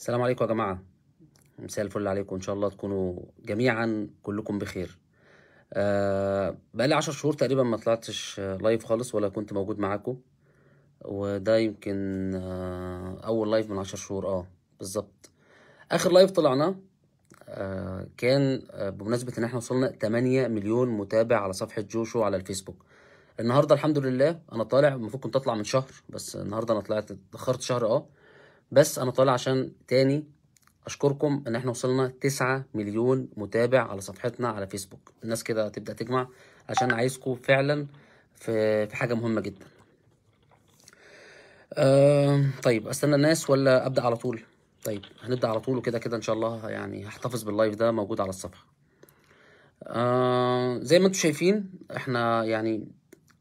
السلام عليكم يا جماعة مساء الفل عليكم إن شاء الله تكونوا جميعا كلكم بخير أه بقالي عشر شهور تقريبا ما طلعتش لايف خالص ولا كنت موجود معاكم وده يمكن أه أول لايف من عشر شهور اه بالظبط آخر لايف طلعناه أه كان آه، بمناسبة إن احنا وصلنا 8 مليون متابع على صفحة جوشو على الفيسبوك النهارده الحمد لله انا طالع المفروض كنت اطلع من شهر بس النهارده انا طلعت اتاخرت شهر اه بس انا طالع عشان تاني اشكركم ان احنا وصلنا 9 مليون متابع على صفحتنا على فيسبوك الناس كده تبدا تجمع عشان عايزكم فعلا في في حاجه مهمه جدا أه طيب استنى الناس ولا ابدا على طول طيب هنبدا على طول وكده كده ان شاء الله يعني هحتفظ باللايف ده موجود على الصفحه آه زي ما انتم شايفين احنا يعني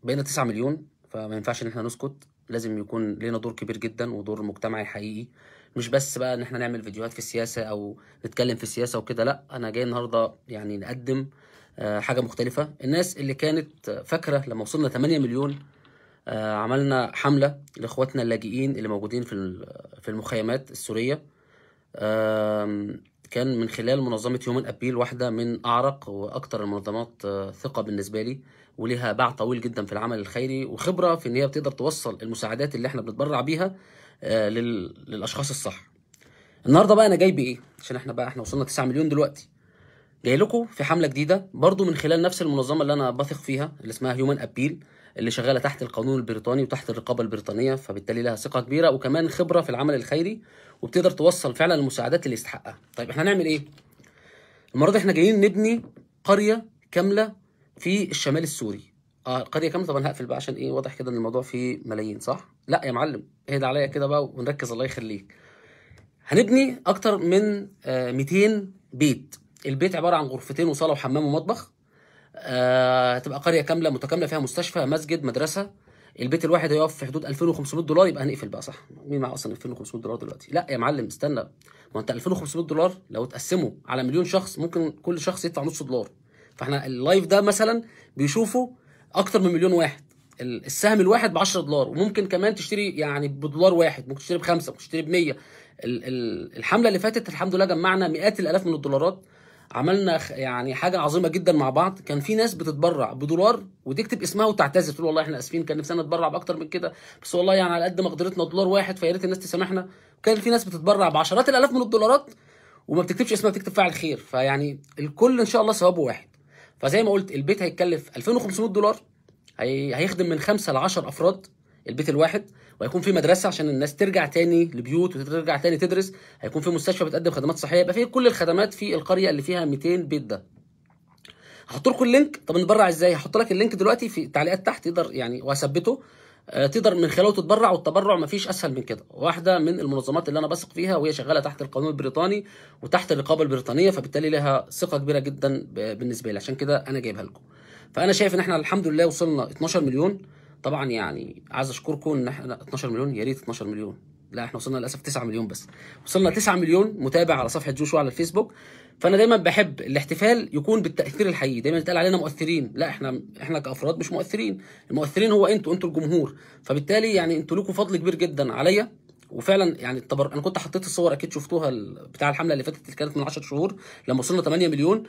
بقينا 9 مليون فما ينفعش ان احنا نسكت لازم يكون لنا دور كبير جدا ودور مجتمعي حقيقي مش بس بقى ان احنا نعمل فيديوهات في السياسه او نتكلم في السياسه وكده لا انا جاي النهارده يعني نقدم آه، حاجه مختلفه الناس اللي كانت فاكره لما وصلنا 8 مليون آه، عملنا حمله لاخواتنا اللاجئين اللي موجودين في في المخيمات السوريه كان من خلال منظمة هيومن أبيل واحدة من أعرق وأكثر المنظمات آه، ثقة بالنسبة لي ولها باع طويل جدا في العمل الخيري وخبرة في إن هي بتقدر توصل المساعدات اللي إحنا بنتبرع بيها آه، للأشخاص الصح. النهارده بقى أنا جاي بإيه؟ عشان إحنا بقى إحنا وصلنا 9 مليون دلوقتي. جاي لكم في حمله جديده برضو من خلال نفس المنظمه اللي انا بثق فيها اللي اسمها هيومن ابيل اللي شغاله تحت القانون البريطاني وتحت الرقابه البريطانيه فبالتالي لها ثقه كبيره وكمان خبره في العمل الخيري وبتقدر توصل فعلا المساعدات اللي يستحقها طيب احنا هنعمل ايه المره دي احنا جايين نبني قريه كامله في الشمال السوري اه قريه كامله طب انا هقفل بقى عشان ايه واضح كده ان الموضوع فيه ملايين صح لا يا معلم اهدى عليا كده بقى ونركز الله يخليك هنبني اكتر من 200 آه، بيت البيت عباره عن غرفتين وصاله وحمام ومطبخ آه، هتبقى قريه كامله متكامله فيها مستشفى مسجد مدرسه البيت الواحد هيقف في حدود 2500 دولار يبقى هنقفل بقى صح مين معاه اصلا 2500 دولار دلوقتي لا يا معلم استنى ما انت 2500 دولار لو اتقسموا على مليون شخص ممكن كل شخص يدفع نص دولار فاحنا اللايف ده مثلا بيشوفه اكتر من مليون واحد السهم الواحد ب 10 دولار وممكن كمان تشتري يعني بدولار واحد ممكن تشتري بخمسه ممكن تشتري ب 100 الحمله اللي فاتت الحمد لله جمعنا مئات الالاف من الدولارات عملنا يعني حاجه عظيمه جدا مع بعض كان في ناس بتتبرع بدولار وتكتب اسمها وتعتذر تقول والله احنا اسفين كان نفسنا نتبرع باكتر من كده بس والله يعني على قد مقدرتنا دولار واحد فيا ريت الناس تسامحنا كان في ناس بتتبرع بعشرات الالاف من الدولارات وما بتكتبش اسمها بتكتب فاعل خير فيعني الكل ان شاء الله ثوابه واحد فزي ما قلت البيت هيتكلف 2500 دولار هيخدم من 5 ل 10 افراد البيت الواحد وهيكون في مدرسه عشان الناس ترجع تاني لبيوت وترجع تاني تدرس هيكون في مستشفى بتقدم خدمات صحيه يبقى في كل الخدمات في القريه اللي فيها 200 بيت ده هحط لكم اللينك طب نتبرع ازاي هحط لك اللينك دلوقتي في التعليقات تحت تقدر يعني وهثبته آه، تقدر من خلاله تتبرع والتبرع مفيش اسهل من كده واحده من المنظمات اللي انا بثق فيها وهي شغاله تحت القانون البريطاني وتحت الرقابه البريطانيه فبالتالي لها ثقه كبيره جدا بالنسبه لي عشان كده انا جايبها لكم فانا شايف ان احنا الحمد لله وصلنا 12 مليون طبعا يعني عايز اشكركم ان احنا 12 مليون يا ريت 12 مليون لا احنا وصلنا للاسف 9 مليون بس وصلنا 9 مليون متابع على صفحه جوشو على الفيسبوك فانا دايما بحب الاحتفال يكون بالتاثير الحقيقي دايما يتقال علينا مؤثرين لا احنا احنا كافراد مش مؤثرين المؤثرين هو انتوا انتوا الجمهور فبالتالي يعني انتوا لكم فضل كبير جدا عليا وفعلا يعني التبر... انا كنت حطيت الصور اكيد شفتوها بتاع الحمله اللي فاتت اللي كانت من 10 شهور لما وصلنا 8 مليون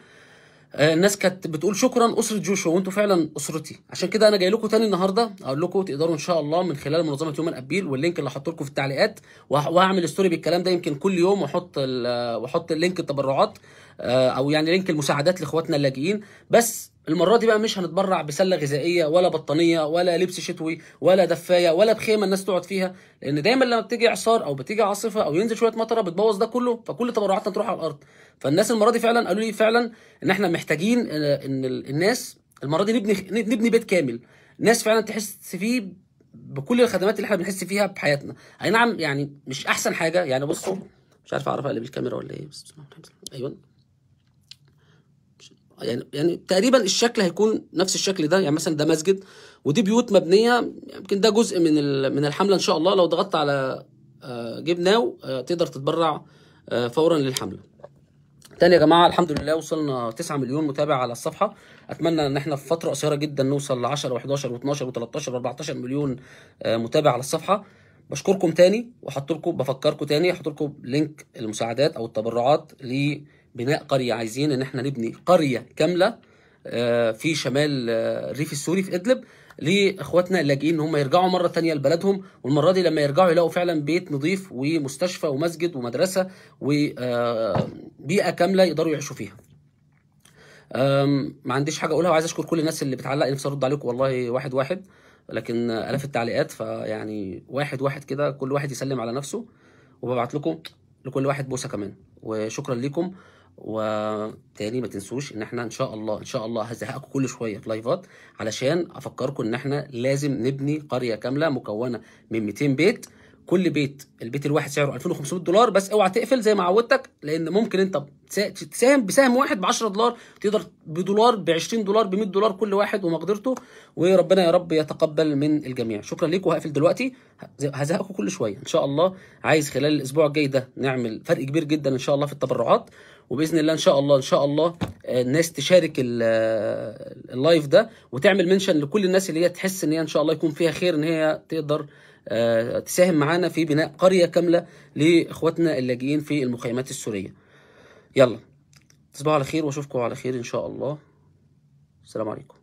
آه، الناس كانت بتقول شكرا اسره جوشو وانتم فعلا اسرتي عشان كده انا جاي لكم تاني النهارده اقول لكم تقدروا ان شاء الله من خلال منظمه يوم الابيل واللينك اللي هحطه لكم في التعليقات وهعمل ستوري بالكلام ده يمكن كل يوم واحط واحط اللينك التبرعات آه، او يعني لينك المساعدات لاخواتنا اللاجئين بس المره دي بقى مش هنتبرع بسله غذائيه ولا بطانيه ولا لبس شتوي ولا دفايه ولا بخيمه الناس تقعد فيها لان دايما لما بتيجي اعصار او بتيجي عاصفه او ينزل شويه مطره بتبوظ ده كله فكل تبرعاتنا تروح على الارض فالناس المره دي فعلا قالوا لي فعلا ان احنا محتاجين آه، ان الناس المره دي نبني نبني بيت كامل ناس فعلا تحس فيه بكل الخدمات اللي احنا بنحس فيها بحياتنا اي نعم يعني مش احسن حاجه يعني بصوا مش عارف اعرف اقلب الكاميرا ولا ايه بس ايوه يعني يعني تقريبا الشكل هيكون نفس الشكل ده يعني مثلا ده مسجد ودي بيوت مبنيه يمكن ده جزء من من الحمله ان شاء الله لو ضغطت على آه، جيب ناو آه، تقدر تتبرع آه، فورا للحمله تاني يا جماعه الحمد لله وصلنا 9 مليون متابع على الصفحه اتمنى ان احنا في فتره قصيره جدا نوصل ل 10 و11 و12 و13 و14 مليون متابع على الصفحه بشكركم تاني وحط لكم بفكركم تاني احط لكم لينك المساعدات او التبرعات ل بناء قريه عايزين ان احنا نبني قريه كامله آه، في شمال آه، الريف السوري في ادلب لاخواتنا اللاجئين ان هم يرجعوا مره ثانيه لبلدهم والمره دي لما يرجعوا يلاقوا فعلا بيت نظيف ومستشفى ومسجد ومدرسه وبيئه كامله يقدروا يعيشوا فيها. ما عنديش حاجه اقولها وعايز اشكر كل الناس اللي بتعلق نفسي ارد عليكم والله واحد واحد لكن الاف التعليقات فيعني واحد واحد كده كل واحد يسلم على نفسه وببعت لكم لكل واحد بوسه كمان وشكرا لكم وتاني ما تنسوش ان احنا ان شاء الله ان شاء الله هزهقكم كل شويه في لايفات علشان افكركم ان احنا لازم نبني قريه كامله مكونه من 200 بيت كل بيت البيت الواحد سعره 2500 دولار بس اوعى تقفل زي ما عودتك لان ممكن انت تساهم بسهم واحد ب 10 دولار تقدر بدولار ب 20 دولار ب 100 دولار كل واحد ومقدرته وربنا يا رب يتقبل من الجميع شكرا ليكم وهقفل دلوقتي هزهقكم كل شويه ان شاء الله عايز خلال الاسبوع الجاي ده نعمل فرق كبير جدا ان شاء الله في التبرعات وباذن الله ان شاء الله ان شاء الله آه، الناس تشارك آه، اللايف ده وتعمل منشن لكل الناس اللي هي تحس ان هي ان شاء الله يكون فيها خير ان هي تقدر آه، تساهم معانا في بناء قرية كاملة لإخواتنا اللاجئين في المخيمات السورية يلا تصبحوا على خير واشوفكم على خير إن شاء الله السلام عليكم